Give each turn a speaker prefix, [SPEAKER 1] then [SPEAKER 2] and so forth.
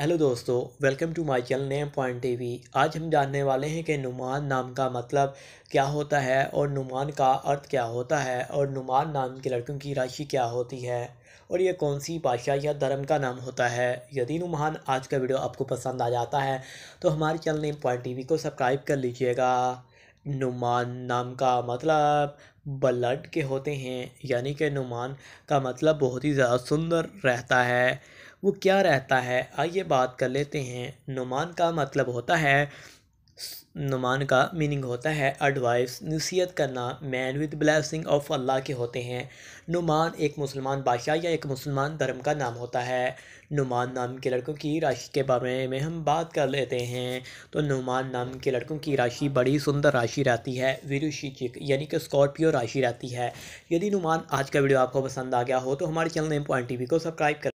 [SPEAKER 1] hello दोस्तों welcome to my channel name point TV आज हम जानने वाले हैं कि नुमान नाम का मतलब क्या होता है और नुमान का अर्थ क्या होता है और नुमान नाम के लड़कों की राशि क्या होती है और यह कौन सी भाषा या धर्म का नाम होता है यदि नुमान आज का वीडियो आपको पसंद आ जाता है तो हमारे चैनल नेम पॉइंट टी को सब्सक्राइब कर लीजिएगा नुमान नाम का मतलब ब्लड के होते हैं यानी कि नुमान का मतलब बहुत ही ज़्यादा सुंदर रहता है वो क्या रहता है आइए बात कर लेते हैं नुमान का मतलब होता है नुमान का मीनिंग होता है एडवाइस नसीहत करना मैन विद ब्लैसिंग ऑफ अल्लाह के होते हैं नुमान एक मुसलमान बादशाह या एक मुसलमान धर्म का नाम होता है नुमान नाम के लड़कों की राशि के बारे में हम बात कर लेते हैं तो नुमान नाम के लड़कों की राशि बड़ी सुंदर राशि रहती है विरुषिचिक यानी कि स्कॉर्पियो राशि रहती है यदि नुमान आज का वीडियो आपको पसंद आ गया हो तो हमारे चैनल एम पॉइंट टी को सब्सक्राइब कर